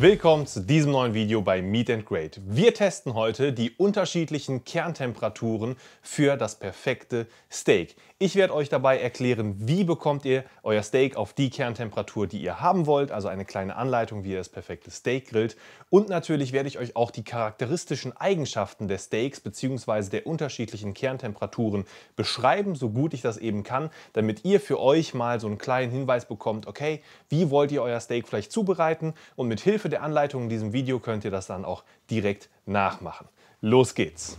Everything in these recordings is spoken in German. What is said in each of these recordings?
Willkommen zu diesem neuen Video bei Meet and Grade. Wir testen heute die unterschiedlichen Kerntemperaturen für das perfekte Steak. Ich werde euch dabei erklären, wie bekommt ihr euer Steak auf die Kerntemperatur, die ihr haben wollt, also eine kleine Anleitung, wie ihr das perfekte Steak grillt. Und natürlich werde ich euch auch die charakteristischen Eigenschaften der Steaks bzw. der unterschiedlichen Kerntemperaturen beschreiben, so gut ich das eben kann, damit ihr für euch mal so einen kleinen Hinweis bekommt, okay, wie wollt ihr euer Steak vielleicht zubereiten und mit Hilfe der Anleitung in diesem Video könnt ihr das dann auch direkt nachmachen. Los geht's!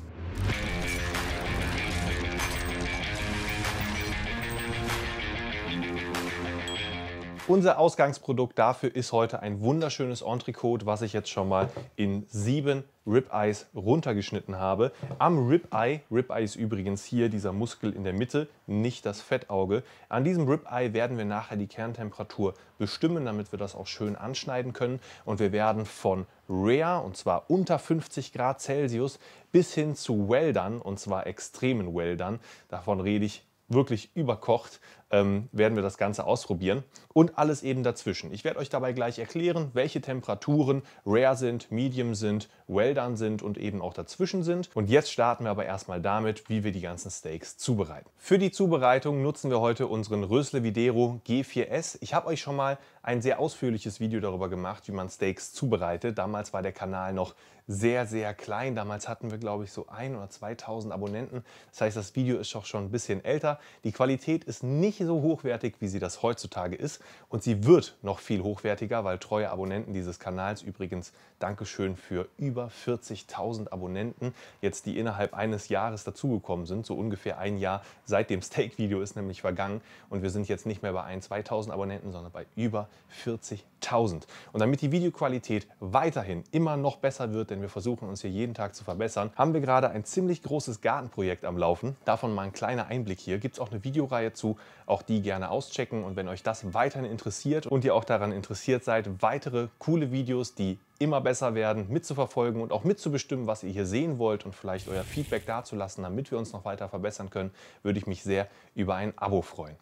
Unser Ausgangsprodukt dafür ist heute ein wunderschönes Entrecote, was ich jetzt schon mal in sieben Ribeyes runtergeschnitten habe. Am Ribeye, Ribeye ist übrigens hier dieser Muskel in der Mitte, nicht das Fettauge. An diesem Ribeye werden wir nachher die Kerntemperatur bestimmen, damit wir das auch schön anschneiden können. Und wir werden von Rare, und zwar unter 50 Grad Celsius, bis hin zu Weldern, und zwar extremen Weldern. Davon rede ich wirklich überkocht ähm, werden wir das Ganze ausprobieren und alles eben dazwischen. Ich werde euch dabei gleich erklären, welche Temperaturen Rare sind, Medium sind, Well-Done sind und eben auch dazwischen sind. Und jetzt starten wir aber erstmal damit, wie wir die ganzen Steaks zubereiten. Für die Zubereitung nutzen wir heute unseren Rösle Videro G4S. Ich habe euch schon mal ein sehr ausführliches Video darüber gemacht, wie man Steaks zubereitet. Damals war der Kanal noch sehr, sehr klein. Damals hatten wir, glaube ich, so 1.000 oder 2000 Abonnenten. Das heißt, das Video ist doch schon ein bisschen älter. Die Qualität ist nicht so hochwertig, wie sie das heutzutage ist. Und sie wird noch viel hochwertiger, weil treue Abonnenten dieses Kanals übrigens Dankeschön für über 40.000 Abonnenten, jetzt die innerhalb eines Jahres dazugekommen sind. So ungefähr ein Jahr seit dem Steak-Video ist nämlich vergangen. Und wir sind jetzt nicht mehr bei 1.000, 2.000 Abonnenten, sondern bei über 40.000. Und damit die Videoqualität weiterhin immer noch besser wird, denn wir versuchen uns hier jeden Tag zu verbessern, haben wir gerade ein ziemlich großes Gartenprojekt am Laufen. Davon mal ein kleiner Einblick hier. Gibt es auch eine Videoreihe zu auch die gerne auschecken. Und wenn euch das weiterhin interessiert und ihr auch daran interessiert seid, weitere coole Videos, die immer besser werden, mitzuverfolgen und auch mitzubestimmen, was ihr hier sehen wollt und vielleicht euer Feedback dazulassen, damit wir uns noch weiter verbessern können, würde ich mich sehr über ein Abo freuen.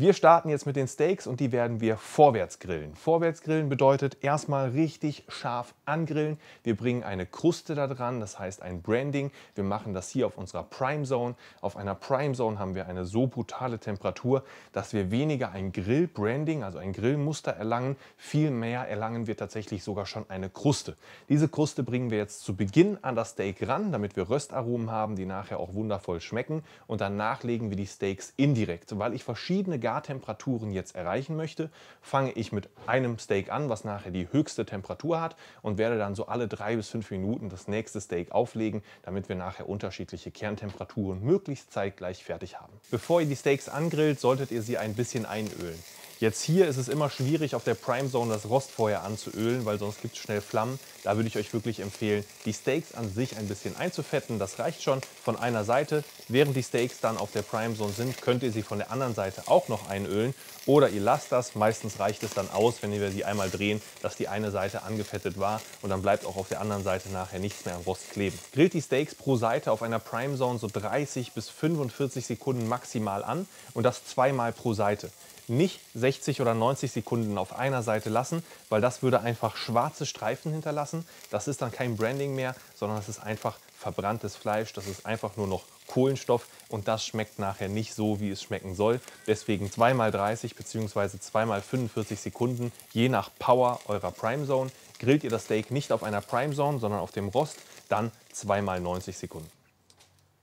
Wir starten jetzt mit den Steaks und die werden wir vorwärts grillen. Vorwärts grillen bedeutet erstmal richtig scharf angrillen. Wir bringen eine Kruste da dran, das heißt ein Branding. Wir machen das hier auf unserer Prime Zone. Auf einer Prime Zone haben wir eine so brutale Temperatur, dass wir weniger ein Grill-Branding, also ein Grillmuster erlangen. vielmehr erlangen wir tatsächlich sogar schon eine Kruste. Diese Kruste bringen wir jetzt zu Beginn an das Steak ran, damit wir Röstaromen haben, die nachher auch wundervoll schmecken. Und danach legen wir die Steaks indirekt, weil ich verschiedene Gartemperaturen jetzt erreichen möchte, fange ich mit einem Steak an, was nachher die höchste Temperatur hat und werde dann so alle drei bis fünf Minuten das nächste Steak auflegen, damit wir nachher unterschiedliche Kerntemperaturen möglichst zeitgleich fertig haben. Bevor ihr die Steaks angrillt, solltet ihr sie ein bisschen einölen. Jetzt hier ist es immer schwierig, auf der Prime Zone das Rost vorher anzuölen, weil sonst gibt es schnell Flammen. Da würde ich euch wirklich empfehlen, die Steaks an sich ein bisschen einzufetten. Das reicht schon von einer Seite. Während die Steaks dann auf der Prime Zone sind, könnt ihr sie von der anderen Seite auch noch einölen. Oder ihr lasst das. Meistens reicht es dann aus, wenn wir sie einmal drehen, dass die eine Seite angefettet war. Und dann bleibt auch auf der anderen Seite nachher nichts mehr am Rost kleben. Grillt die Steaks pro Seite auf einer Prime Zone so 30 bis 45 Sekunden maximal an. Und das zweimal pro Seite nicht 60 oder 90 Sekunden auf einer Seite lassen, weil das würde einfach schwarze Streifen hinterlassen. Das ist dann kein Branding mehr, sondern das ist einfach verbranntes Fleisch, das ist einfach nur noch Kohlenstoff und das schmeckt nachher nicht so, wie es schmecken soll. Deswegen 2x30 bzw. 2x45 Sekunden, je nach Power eurer Prime Zone. Grillt ihr das Steak nicht auf einer Prime Zone, sondern auf dem Rost, dann 2x90 Sekunden.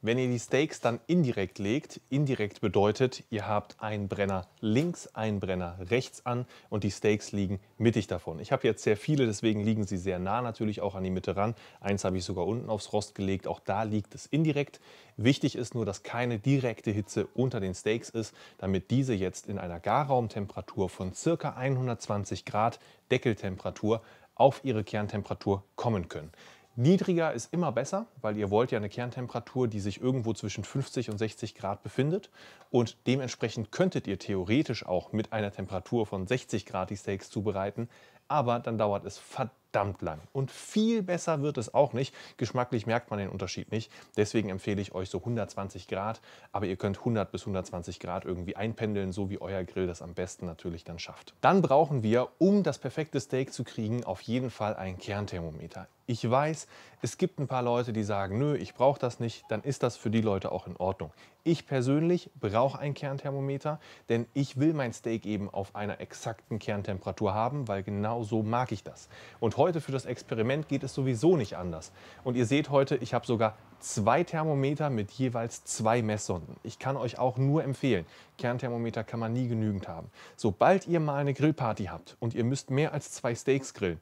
Wenn ihr die Steaks dann indirekt legt, indirekt bedeutet, ihr habt einen Brenner links, einen Brenner rechts an und die Steaks liegen mittig davon. Ich habe jetzt sehr viele, deswegen liegen sie sehr nah natürlich auch an die Mitte ran. Eins habe ich sogar unten aufs Rost gelegt, auch da liegt es indirekt. Wichtig ist nur, dass keine direkte Hitze unter den Steaks ist, damit diese jetzt in einer Garraumtemperatur von ca. 120 Grad Deckeltemperatur auf ihre Kerntemperatur kommen können. Niedriger ist immer besser, weil ihr wollt ja eine Kerntemperatur, die sich irgendwo zwischen 50 und 60 Grad befindet. Und dementsprechend könntet ihr theoretisch auch mit einer Temperatur von 60 Grad die Steaks zubereiten aber dann dauert es verdammt lang. Und viel besser wird es auch nicht. Geschmacklich merkt man den Unterschied nicht. Deswegen empfehle ich euch so 120 Grad, aber ihr könnt 100 bis 120 Grad irgendwie einpendeln, so wie euer Grill das am besten natürlich dann schafft. Dann brauchen wir, um das perfekte Steak zu kriegen, auf jeden Fall ein Kernthermometer. Ich weiß, es gibt ein paar Leute, die sagen, nö, ich brauche das nicht, dann ist das für die Leute auch in Ordnung. Ich persönlich brauche ein Kernthermometer, denn ich will mein Steak eben auf einer exakten Kerntemperatur haben, weil genau so mag ich das. Und heute für das Experiment geht es sowieso nicht anders. Und ihr seht heute, ich habe sogar zwei Thermometer mit jeweils zwei Messsonden. Ich kann euch auch nur empfehlen, Kernthermometer kann man nie genügend haben. Sobald ihr mal eine Grillparty habt und ihr müsst mehr als zwei Steaks grillen,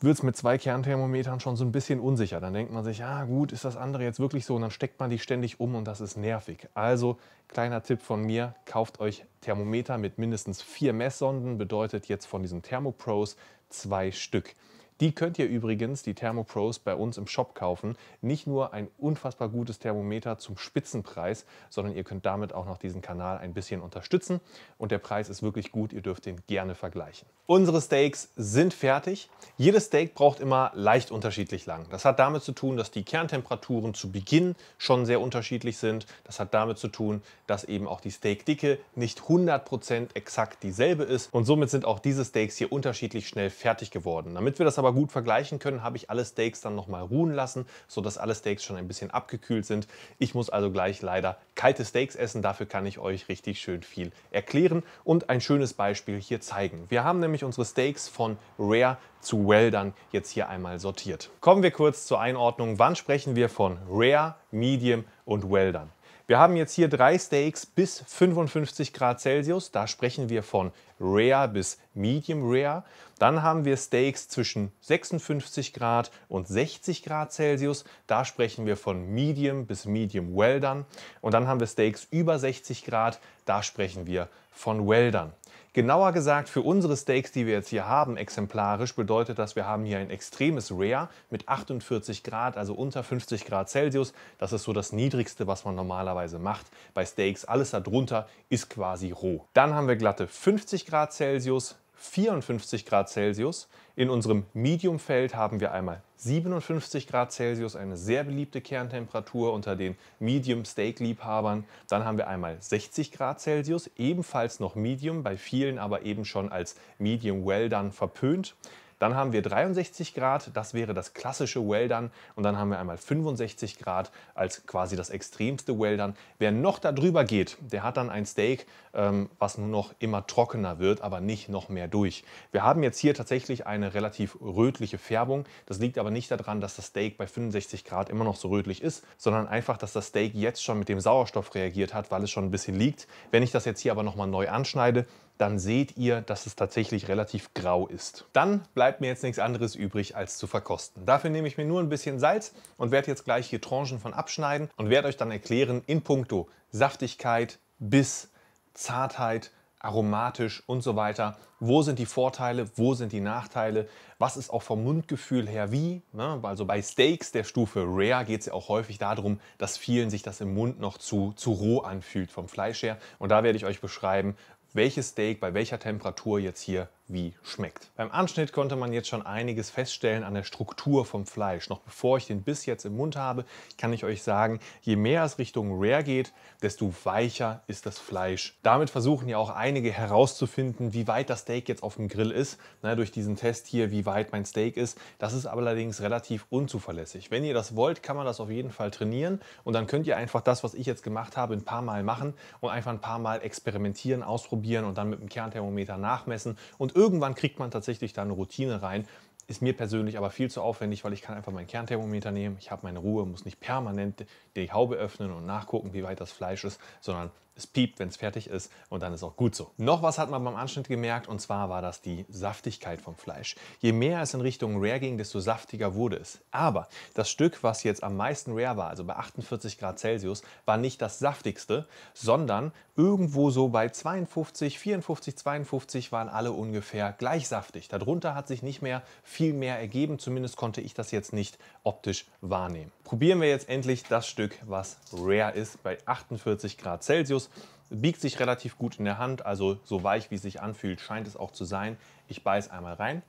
wird es mit zwei Kernthermometern schon so ein bisschen unsicher. Dann denkt man sich, ja ah, gut, ist das andere jetzt wirklich so? Und dann steckt man die ständig um und das ist nervig. Also kleiner Tipp von mir, kauft euch Thermometer mit mindestens vier Messsonden, bedeutet jetzt von diesen Thermopros zwei Stück. Die könnt ihr übrigens, die Thermopros, bei uns im Shop kaufen. Nicht nur ein unfassbar gutes Thermometer zum Spitzenpreis, sondern ihr könnt damit auch noch diesen Kanal ein bisschen unterstützen. Und der Preis ist wirklich gut, ihr dürft den gerne vergleichen. Unsere Steaks sind fertig. Jedes Steak braucht immer leicht unterschiedlich lang. Das hat damit zu tun, dass die Kerntemperaturen zu Beginn schon sehr unterschiedlich sind. Das hat damit zu tun, dass eben auch die Steakdicke nicht 100% exakt dieselbe ist. Und somit sind auch diese Steaks hier unterschiedlich schnell fertig geworden. Damit wir das aber aber gut vergleichen können, habe ich alle Steaks dann nochmal ruhen lassen, sodass alle Steaks schon ein bisschen abgekühlt sind. Ich muss also gleich leider kalte Steaks essen, dafür kann ich euch richtig schön viel erklären und ein schönes Beispiel hier zeigen. Wir haben nämlich unsere Steaks von Rare zu Well dann jetzt hier einmal sortiert. Kommen wir kurz zur Einordnung, wann sprechen wir von Rare, Medium und Well Done? Wir haben jetzt hier drei Steaks bis 55 Grad Celsius. Da sprechen wir von Rare bis Medium Rare. Dann haben wir Steaks zwischen 56 Grad und 60 Grad Celsius. Da sprechen wir von Medium bis Medium Well done. Und dann haben wir Steaks über 60 Grad. Da sprechen wir von Well done. Genauer gesagt, für unsere Steaks, die wir jetzt hier haben, exemplarisch, bedeutet das, wir haben hier ein extremes Rare mit 48 Grad, also unter 50 Grad Celsius. Das ist so das Niedrigste, was man normalerweise macht. Bei Steaks alles darunter ist quasi roh. Dann haben wir glatte 50 Grad Celsius, 54 Grad Celsius. In unserem Medium-Feld haben wir einmal 57 Grad Celsius, eine sehr beliebte Kerntemperatur unter den Medium-Steak-Liebhabern. Dann haben wir einmal 60 Grad Celsius, ebenfalls noch Medium, bei vielen aber eben schon als Medium Well dann verpönt. Dann haben wir 63 Grad, das wäre das klassische Weldern. Und dann haben wir einmal 65 Grad als quasi das extremste Weldern. Wer noch darüber geht, der hat dann ein Steak, ähm, was nur noch immer trockener wird, aber nicht noch mehr durch. Wir haben jetzt hier tatsächlich eine relativ rötliche Färbung. Das liegt aber nicht daran, dass das Steak bei 65 Grad immer noch so rötlich ist, sondern einfach, dass das Steak jetzt schon mit dem Sauerstoff reagiert hat, weil es schon ein bisschen liegt. Wenn ich das jetzt hier aber nochmal neu anschneide, dann seht ihr, dass es tatsächlich relativ grau ist. Dann bleibt mir jetzt nichts anderes übrig, als zu verkosten. Dafür nehme ich mir nur ein bisschen Salz und werde jetzt gleich hier Tranchen von abschneiden und werde euch dann erklären in puncto Saftigkeit, Biss, Zartheit, aromatisch und so weiter. Wo sind die Vorteile, wo sind die Nachteile? Was ist auch vom Mundgefühl her wie? Ne? Also bei Steaks der Stufe Rare geht es ja auch häufig darum, dass vielen sich das im Mund noch zu, zu roh anfühlt vom Fleisch her. Und da werde ich euch beschreiben, welches Steak bei welcher Temperatur jetzt hier wie schmeckt. Beim Anschnitt konnte man jetzt schon einiges feststellen an der Struktur vom Fleisch. Noch bevor ich den Biss jetzt im Mund habe, kann ich euch sagen, je mehr es Richtung Rare geht, desto weicher ist das Fleisch. Damit versuchen ja auch einige herauszufinden, wie weit das Steak jetzt auf dem Grill ist, ne, durch diesen Test hier, wie weit mein Steak ist. Das ist aber allerdings relativ unzuverlässig. Wenn ihr das wollt, kann man das auf jeden Fall trainieren und dann könnt ihr einfach das, was ich jetzt gemacht habe, ein paar Mal machen und einfach ein paar Mal experimentieren, ausprobieren und dann mit dem Kernthermometer nachmessen und irgendwann kriegt man tatsächlich da eine Routine rein. Ist mir persönlich aber viel zu aufwendig, weil ich kann einfach mein Kernthermometer nehmen, ich habe meine Ruhe, muss nicht permanent die Haube öffnen und nachgucken, wie weit das Fleisch ist, sondern es piept, wenn es fertig ist und dann ist auch gut so. Noch was hat man beim Anschnitt gemerkt und zwar war das die Saftigkeit vom Fleisch. Je mehr es in Richtung Rare ging, desto saftiger wurde es. Aber das Stück, was jetzt am meisten Rare war, also bei 48 Grad Celsius, war nicht das saftigste, sondern irgendwo so bei 52, 54, 52 waren alle ungefähr gleich saftig. Darunter hat sich nicht mehr viel mehr ergeben, zumindest konnte ich das jetzt nicht optisch wahrnehmen probieren wir jetzt endlich das Stück, was Rare ist, bei 48 Grad Celsius. Biegt sich relativ gut in der Hand, also so weich wie es sich anfühlt, scheint es auch zu sein. Ich beiß einmal rein.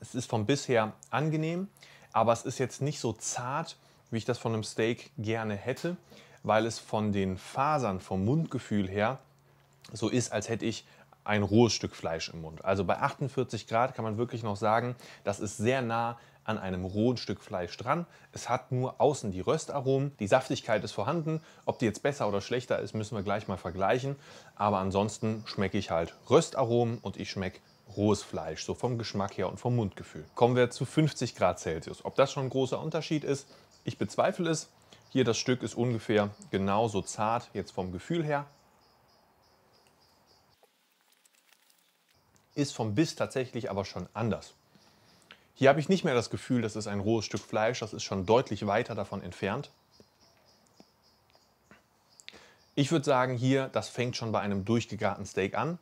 Es ist vom bisher angenehm, aber es ist jetzt nicht so zart, wie ich das von einem Steak gerne hätte, weil es von den Fasern, vom Mundgefühl her, so ist, als hätte ich ein rohes Stück Fleisch im Mund. Also bei 48 Grad kann man wirklich noch sagen, das ist sehr nah an einem rohen Stück Fleisch dran. Es hat nur außen die Röstaromen. Die Saftigkeit ist vorhanden. Ob die jetzt besser oder schlechter ist, müssen wir gleich mal vergleichen. Aber ansonsten schmecke ich halt Röstaromen und ich schmecke rohes Fleisch, so vom Geschmack her und vom Mundgefühl. Kommen wir zu 50 Grad Celsius. Ob das schon ein großer Unterschied ist, ich bezweifle es. Hier das Stück ist ungefähr genauso zart, jetzt vom Gefühl her. Ist vom Biss tatsächlich aber schon anders. Hier habe ich nicht mehr das Gefühl, das ist ein rohes Stück Fleisch, das ist schon deutlich weiter davon entfernt. Ich würde sagen hier, das fängt schon bei einem durchgegarten Steak an,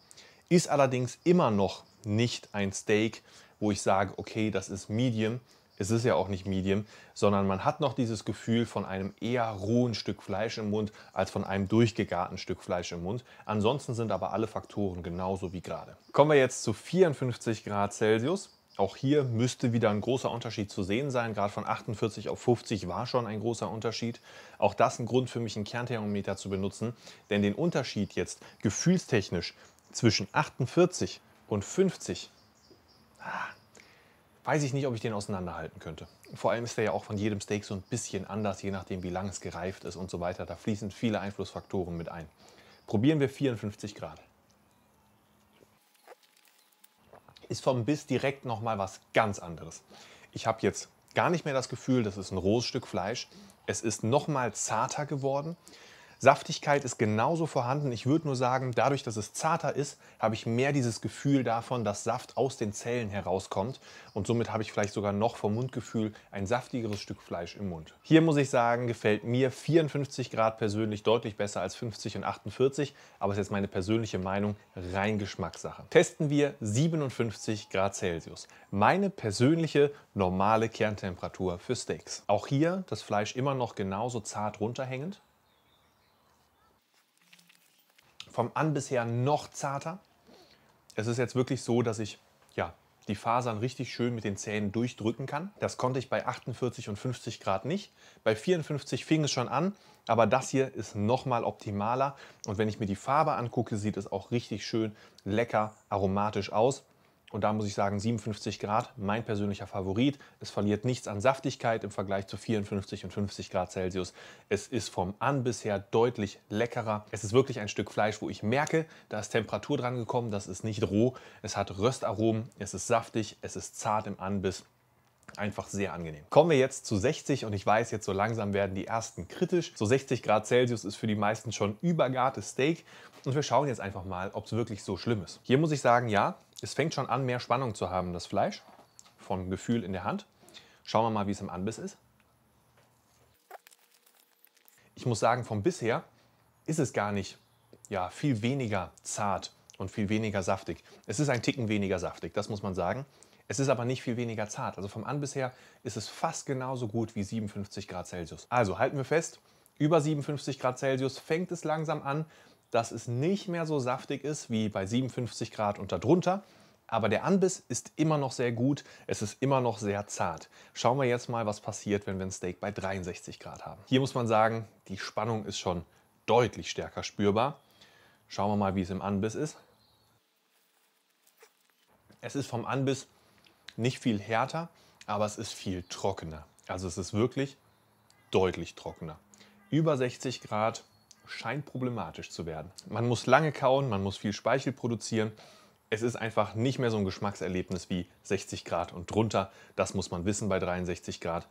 ist allerdings immer noch nicht ein Steak, wo ich sage, okay, das ist Medium. Es ist ja auch nicht Medium, sondern man hat noch dieses Gefühl von einem eher rohen Stück Fleisch im Mund als von einem durchgegarten Stück Fleisch im Mund. Ansonsten sind aber alle Faktoren genauso wie gerade. Kommen wir jetzt zu 54 Grad Celsius. Auch hier müsste wieder ein großer Unterschied zu sehen sein. Gerade von 48 auf 50 war schon ein großer Unterschied. Auch das ein Grund für mich, einen Kernthermometer zu benutzen. Denn den Unterschied jetzt gefühlstechnisch zwischen 48 und 50, ah, weiß ich nicht, ob ich den auseinanderhalten könnte. Vor allem ist der ja auch von jedem Steak so ein bisschen anders, je nachdem, wie lang es gereift ist und so weiter. Da fließen viele Einflussfaktoren mit ein. Probieren wir 54 Grad. ist vom Biss direkt nochmal was ganz anderes. Ich habe jetzt gar nicht mehr das Gefühl, das ist ein rohes Stück Fleisch. Es ist nochmal zarter geworden. Saftigkeit ist genauso vorhanden. Ich würde nur sagen, dadurch, dass es zarter ist, habe ich mehr dieses Gefühl davon, dass Saft aus den Zellen herauskommt. Und somit habe ich vielleicht sogar noch vom Mundgefühl ein saftigeres Stück Fleisch im Mund. Hier muss ich sagen, gefällt mir 54 Grad persönlich deutlich besser als 50 und 48. Aber es ist jetzt meine persönliche Meinung, rein Geschmackssache. Testen wir 57 Grad Celsius. Meine persönliche normale Kerntemperatur für Steaks. Auch hier das Fleisch immer noch genauso zart runterhängend vom An bisher noch zarter. Es ist jetzt wirklich so, dass ich ja, die Fasern richtig schön mit den Zähnen durchdrücken kann. Das konnte ich bei 48 und 50 Grad nicht. Bei 54 fing es schon an, aber das hier ist nochmal optimaler. Und wenn ich mir die Farbe angucke, sieht es auch richtig schön lecker aromatisch aus. Und da muss ich sagen, 57 Grad, mein persönlicher Favorit. Es verliert nichts an Saftigkeit im Vergleich zu 54 und 50 Grad Celsius. Es ist vom An bisher deutlich leckerer. Es ist wirklich ein Stück Fleisch, wo ich merke, da ist Temperatur dran gekommen, das ist nicht roh. Es hat Röstaromen, es ist saftig, es ist zart im Anbiss Einfach sehr angenehm. Kommen wir jetzt zu 60 und ich weiß, jetzt so langsam werden die ersten kritisch. So 60 Grad Celsius ist für die meisten schon übergartes Steak und wir schauen jetzt einfach mal, ob es wirklich so schlimm ist. Hier muss ich sagen, ja, es fängt schon an, mehr Spannung zu haben, das Fleisch, von Gefühl in der Hand. Schauen wir mal, wie es im Anbiss ist. Ich muss sagen, vom bisher ist es gar nicht ja, viel weniger zart und viel weniger saftig. Es ist ein Ticken weniger saftig, das muss man sagen. Es ist aber nicht viel weniger zart. Also vom An bisher ist es fast genauso gut wie 57 Grad Celsius. Also halten wir fest, über 57 Grad Celsius fängt es langsam an, dass es nicht mehr so saftig ist wie bei 57 Grad und darunter. Aber der Anbiss ist immer noch sehr gut, es ist immer noch sehr zart. Schauen wir jetzt mal, was passiert, wenn wir ein Steak bei 63 Grad haben. Hier muss man sagen, die Spannung ist schon deutlich stärker spürbar. Schauen wir mal, wie es im Anbiss ist. Es ist vom Anbiss nicht viel härter, aber es ist viel trockener. Also es ist wirklich deutlich trockener. Über 60 Grad scheint problematisch zu werden. Man muss lange kauen, man muss viel Speichel produzieren. Es ist einfach nicht mehr so ein Geschmackserlebnis wie 60 Grad und drunter. Das muss man wissen bei 63 Grad.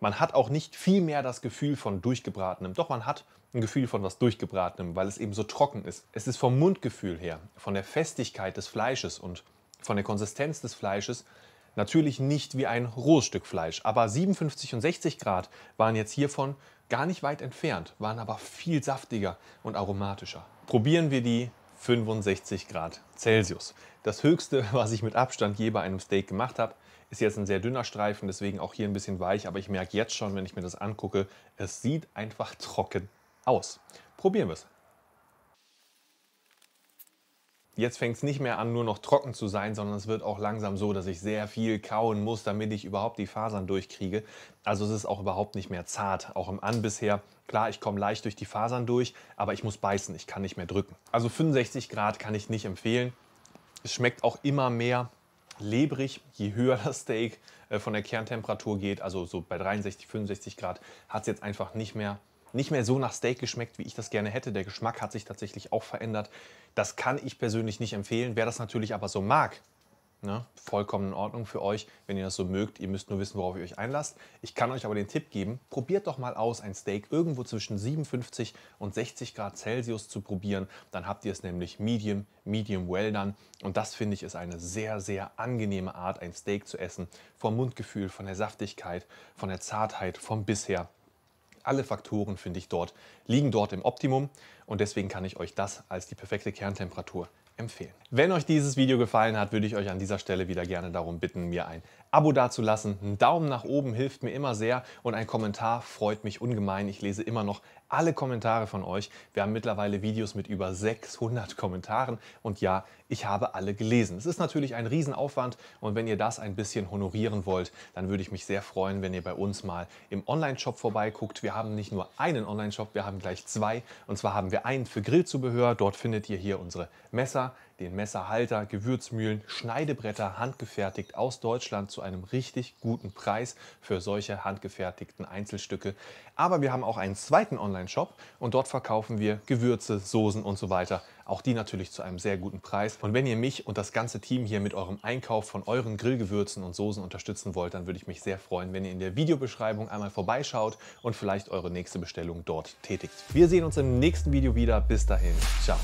Man hat auch nicht viel mehr das Gefühl von durchgebratenem. Doch man hat ein Gefühl von was durchgebratenem, weil es eben so trocken ist. Es ist vom Mundgefühl her, von der Festigkeit des Fleisches und von der Konsistenz des Fleisches Natürlich nicht wie ein rohes Stück Fleisch, aber 57 und 60 Grad waren jetzt hiervon gar nicht weit entfernt, waren aber viel saftiger und aromatischer. Probieren wir die 65 Grad Celsius. Das höchste, was ich mit Abstand je bei einem Steak gemacht habe, ist jetzt ein sehr dünner Streifen, deswegen auch hier ein bisschen weich, aber ich merke jetzt schon, wenn ich mir das angucke, es sieht einfach trocken aus. Probieren wir es. Jetzt fängt es nicht mehr an, nur noch trocken zu sein, sondern es wird auch langsam so, dass ich sehr viel kauen muss, damit ich überhaupt die Fasern durchkriege. Also es ist auch überhaupt nicht mehr zart, auch im An bisher. Klar, ich komme leicht durch die Fasern durch, aber ich muss beißen, ich kann nicht mehr drücken. Also 65 Grad kann ich nicht empfehlen. Es schmeckt auch immer mehr lebrig, je höher das Steak äh, von der Kerntemperatur geht, also so bei 63, 65 Grad, hat es jetzt einfach nicht mehr, nicht mehr so nach Steak geschmeckt, wie ich das gerne hätte. Der Geschmack hat sich tatsächlich auch verändert. Das kann ich persönlich nicht empfehlen. Wer das natürlich aber so mag, ne, vollkommen in Ordnung für euch, wenn ihr das so mögt. Ihr müsst nur wissen, worauf ihr euch einlasst. Ich kann euch aber den Tipp geben, probiert doch mal aus, ein Steak irgendwo zwischen 57 und 60 Grad Celsius zu probieren. Dann habt ihr es nämlich medium, medium well dann. Und das finde ich ist eine sehr, sehr angenehme Art, ein Steak zu essen. Vom Mundgefühl, von der Saftigkeit, von der Zartheit, vom Bisher. Alle Faktoren finde ich dort, liegen dort im Optimum und deswegen kann ich euch das als die perfekte Kerntemperatur empfehlen. Wenn euch dieses Video gefallen hat, würde ich euch an dieser Stelle wieder gerne darum bitten, mir ein Abo dazulassen, einen Daumen nach oben hilft mir immer sehr und ein Kommentar freut mich ungemein. Ich lese immer noch alle Kommentare von euch. Wir haben mittlerweile Videos mit über 600 Kommentaren und ja, ich habe alle gelesen. Es ist natürlich ein Riesenaufwand und wenn ihr das ein bisschen honorieren wollt, dann würde ich mich sehr freuen, wenn ihr bei uns mal im Online-Shop vorbeiguckt. Wir haben nicht nur einen Online-Shop, wir haben gleich zwei und zwar haben wir einen für Grillzubehör. Dort findet ihr hier unsere Messer, den Messerhalter, Gewürzmühlen, Schneidebretter handgefertigt aus Deutschland zu einem richtig guten Preis für solche handgefertigten Einzelstücke. Aber wir haben auch einen zweiten Online-Shop und dort verkaufen wir Gewürze, Soßen und so weiter. Auch die natürlich zu einem sehr guten Preis. Und wenn ihr mich und das ganze Team hier mit eurem Einkauf von euren Grillgewürzen und Soßen unterstützen wollt, dann würde ich mich sehr freuen, wenn ihr in der Videobeschreibung einmal vorbeischaut und vielleicht eure nächste Bestellung dort tätigt. Wir sehen uns im nächsten Video wieder. Bis dahin. Ciao.